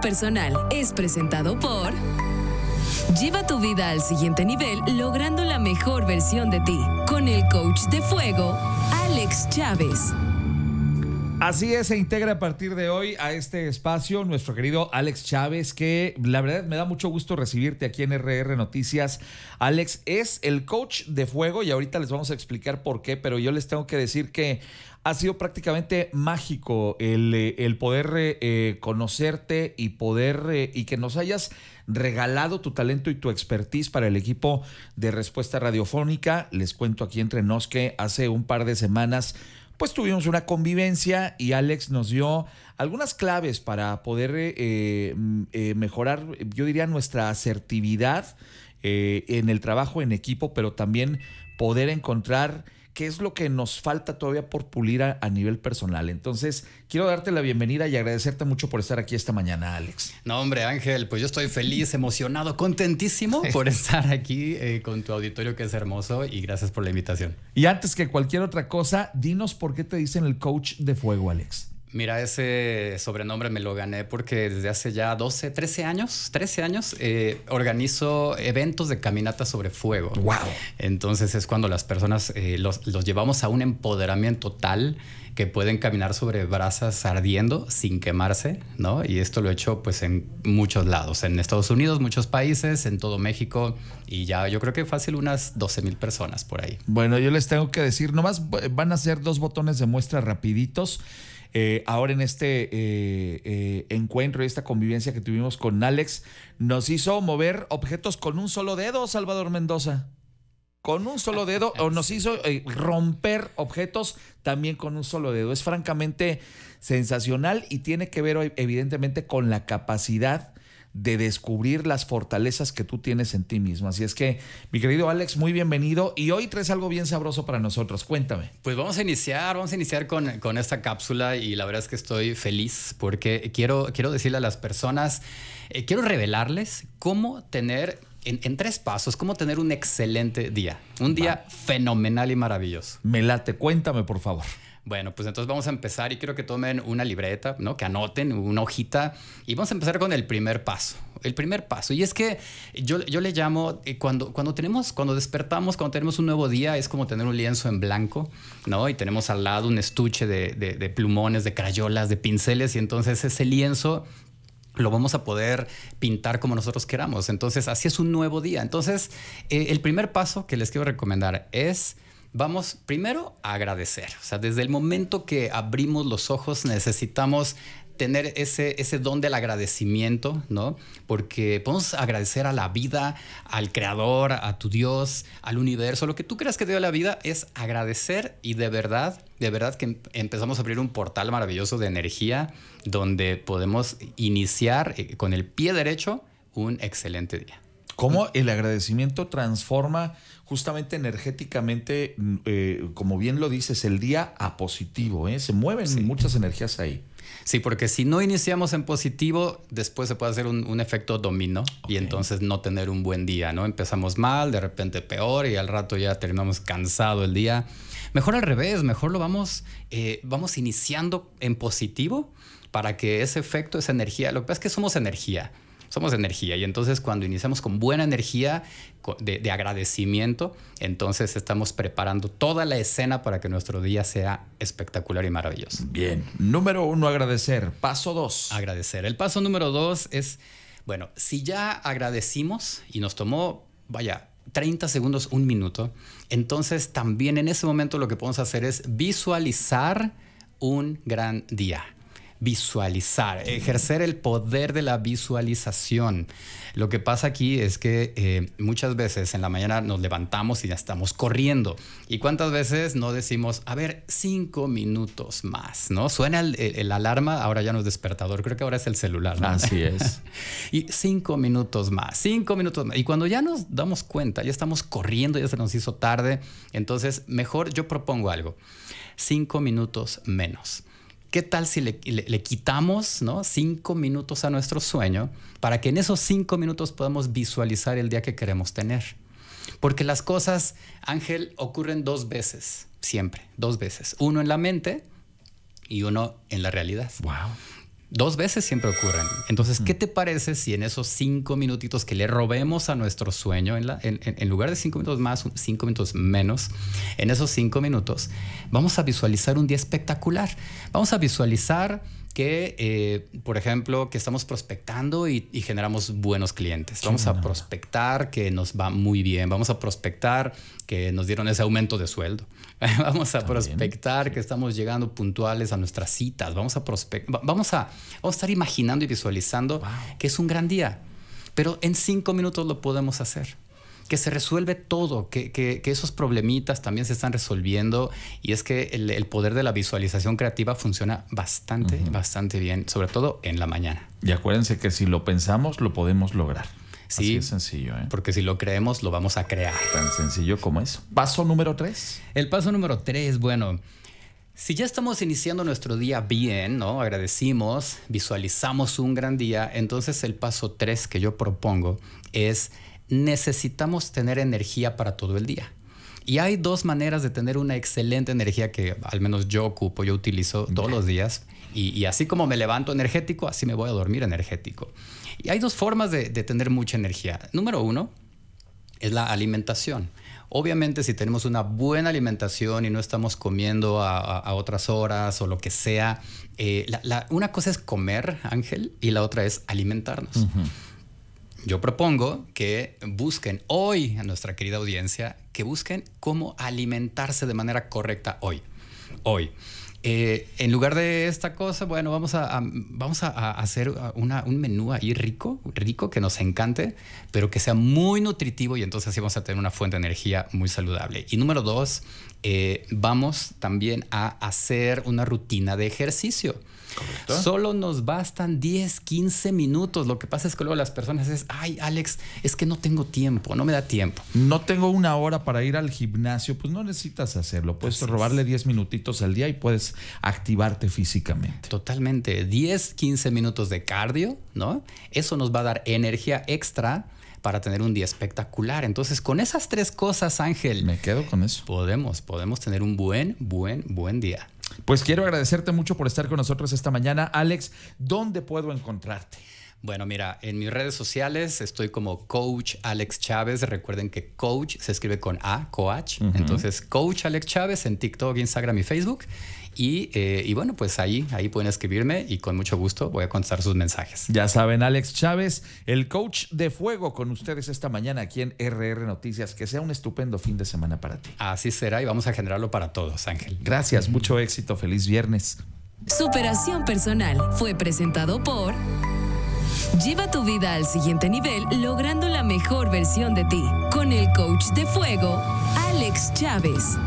personal es presentado por... Lleva tu vida al siguiente nivel logrando la mejor versión de ti con el coach de fuego, Alex Chávez. Así es, se integra a partir de hoy a este espacio nuestro querido Alex Chávez, que la verdad me da mucho gusto recibirte aquí en RR Noticias. Alex es el coach de fuego y ahorita les vamos a explicar por qué, pero yo les tengo que decir que ha sido prácticamente mágico el, eh, poder eh, conocerte y poder eh, y que nos hayas regalado tu talento y tu expertise para el equipo de respuesta radiofónica. Les cuento aquí entre nos que hace un par de semanas pues tuvimos una convivencia y Alex nos dio algunas claves para poder eh, mm, eh, mejorar, yo diría, nuestra asertividad eh, en el trabajo en equipo, pero también poder encontrar qué es lo que nos falta todavía por pulir a, nivel personal. Entonces, quiero darte la bienvenida y agradecerte mucho por estar aquí esta mañana, Alex. No, hombre, Ángel, pues yo estoy feliz, emocionado, contentísimo por estar aquí eh, con tu auditorio que es hermoso y gracias por la invitación. Y antes que cualquier otra cosa, dinos por qué te dicen el coach de fuego, Alex. Mira, ese sobrenombre me lo gané porque desde hace ya 12, 13 años, 13 años, eh, organizo eventos de caminata sobre fuego. ¡Wow! Entonces es cuando las personas eh, los, los llevamos a un empoderamiento tal que pueden caminar sobre brasas ardiendo sin quemarse, ¿no? Y esto lo he hecho pues en muchos lados, en Estados Unidos, muchos países, en todo México y ya yo creo que fácil unas 12 mil personas por ahí. Bueno, yo les tengo que decir, nomás van a ser dos botones de muestra rapiditos. Eh, ahora en este eh, eh, encuentro y esta convivencia que tuvimos con Alex, nos hizo mover objetos con un solo dedo, Salvador Mendoza. Con un solo dedo, o nos hizo romper objetos también con un solo dedo. Es francamente sensacional y tiene que ver evidentemente con la capacidad de descubrir las fortalezas que tú tienes en ti mismo. Así es que, mi querido Alex, muy bienvenido y hoy traes algo bien sabroso para nosotros. Cuéntame. Pues vamos a iniciar, vamos a iniciar con, esta cápsula y la verdad es que estoy feliz porque quiero, quiero decirle a las personas, eh, quiero revelarles cómo tener en, tres pasos, cómo tener un excelente día, un día fenomenal y maravilloso. Me late, cuéntame por favor. Bueno, pues entonces vamos a empezar y quiero que tomen una libreta, ¿no? Que anoten una hojita y vamos a empezar con el primer paso. El primer paso. Y es que yo, le llamo, eh, cuando, cuando tenemos, cuando despertamos, cuando tenemos un nuevo día, es como tener un lienzo en blanco, ¿no? Y tenemos al lado un estuche de, plumones, de crayolas, de pinceles y entonces ese lienzo lo vamos a poder pintar como nosotros queramos. Entonces, así es un nuevo día. Entonces, eh, el primer paso que les quiero recomendar es Vamos primero a agradecer. O sea, desde el momento que abrimos los ojos necesitamos tener ese, ese don del agradecimiento, ¿no? Porque podemos agradecer a la vida, al creador, a tu Dios, al universo, lo que tú creas que te dio la vida es agradecer y de verdad, de verdad que empezamos a abrir un portal maravilloso de energía donde podemos iniciar eh, con el pie derecho un excelente día. Cómo el agradecimiento transforma justamente energéticamente, mm, eh, como bien lo dices, el día a positivo. ¿eh? Se mueven muchas energías ahí. Sí, porque si no iniciamos en positivo, después se puede hacer un, efecto dominó y entonces no tener un buen día, ¿no? Empezamos mal, de repente peor y al rato ya terminamos cansado el día. Mejor al revés, mejor lo vamos, eh, vamos iniciando en positivo para que ese efecto, esa energía, lo que pasa es que somos energía somos energía y entonces cuando iniciamos con buena energía de, agradecimiento, entonces estamos preparando toda la escena para que nuestro día sea espectacular y maravilloso. Bien, número uno, agradecer. Paso dos. Agradecer. El paso número dos es, bueno, si ya agradecimos y nos tomó, vaya, 30 segundos, un minuto, entonces también en ese momento lo que podemos hacer es visualizar un gran día visualizar, ejercer el poder de la visualización. Lo que pasa aquí es que eh, muchas veces en la mañana nos levantamos y ya estamos corriendo. ¿Y cuántas veces no decimos, a ver, cinco minutos más, ¿no? Suena el, alarma, ahora ya no es despertador, creo que ahora es el celular. Así es. y cinco minutos más, cinco minutos más. Y cuando ya nos damos cuenta, ya estamos corriendo, ya se nos hizo tarde, entonces mejor yo propongo algo, cinco minutos menos. ¿Qué tal si le, quitamos ¿no? cinco minutos a nuestro sueño para que en esos cinco minutos podamos visualizar el día que queremos tener? Porque las cosas, Ángel, ocurren dos veces, siempre, dos veces. Uno en la mente y uno en la realidad. Wow. Dos veces siempre ocurren. Entonces, ¿qué mm. te parece si en esos cinco minutitos que le robemos a nuestro sueño, en, en, lugar de cinco minutos más, cinco minutos menos, en esos cinco minutos, vamos a visualizar un día espectacular? Vamos a visualizar que, eh, por ejemplo, que estamos prospectando y, generamos buenos clientes. Vamos a prospectar que nos va muy bien. Vamos a prospectar que nos dieron ese aumento de sueldo. vamos a prospectar que estamos llegando puntuales a nuestras citas. Vamos a prospectar. Vamos a, estar imaginando y visualizando que es un gran día. Pero en cinco minutos lo podemos hacer que se resuelve todo, que, esos problemitas también se están resolviendo y es que el, poder de la visualización creativa funciona bastante, bastante bien, sobre todo en la mañana. Y acuérdense que si lo pensamos, lo podemos lograr. Sí, Así es sencillo. ¿eh? Porque si lo creemos, lo vamos a crear. Tan sencillo como es. Paso número tres. El paso número tres, bueno, si ya estamos iniciando nuestro día bien, ¿no? Agradecimos, visualizamos un gran día, entonces el paso tres que yo propongo es necesitamos tener energía para todo el día. Y hay dos maneras de tener una excelente energía que al menos yo ocupo, yo utilizo todos los días. Y, así como me levanto energético, así me voy a dormir energético. Y hay dos formas de, tener mucha energía. Número uno es la alimentación. Obviamente si tenemos una buena alimentación y no estamos comiendo a, otras horas o lo que sea, eh, una cosa es comer, Ángel, y la otra es alimentarnos. Yo propongo que busquen hoy a nuestra querida audiencia, que busquen cómo alimentarse de manera correcta hoy. Hoy. Eh, en lugar de esta cosa, bueno, vamos a, vamos a, hacer un menú ahí rico, rico, que nos encante, pero que sea muy nutritivo y entonces así vamos a tener una fuente de energía muy saludable. Y número dos, eh, vamos también a hacer una rutina de ejercicio. Solo nos bastan 10, 15 minutos. Lo que pasa es que luego las personas es, ay, Alex, es que no tengo tiempo, no me da tiempo. No tengo una hora para ir al gimnasio, pues no necesitas hacerlo. Puedes robarle 10 minutitos al día y puedes activarte físicamente. Totalmente. 10, 15 minutos de cardio, ¿no? Eso nos va a dar energía extra para tener un día espectacular. Entonces, con esas tres cosas, Ángel. Me quedo con eso. Podemos, podemos tener un buen, buen, buen día. Pues quiero agradecerte mucho por estar con nosotros esta mañana. Alex, ¿dónde puedo encontrarte? Bueno, mira, en mis redes sociales estoy como Coach Alex Chávez. Recuerden que Coach se escribe con A, Coach. Entonces, Coach Alex Chávez en TikTok, Instagram y Facebook. Eh, y, bueno, pues ahí, ahí pueden escribirme y con mucho gusto voy a contestar sus mensajes. Ya saben, Alex Chávez, el coach de fuego con ustedes esta mañana aquí en RR Noticias. Que sea un estupendo fin de semana para ti. Así será y vamos a generarlo para todos, Ángel. Gracias, mucho éxito, feliz viernes. Superación Personal fue presentado por... Lleva tu vida al siguiente nivel logrando la mejor versión de ti con el coach de fuego, Alex Chávez.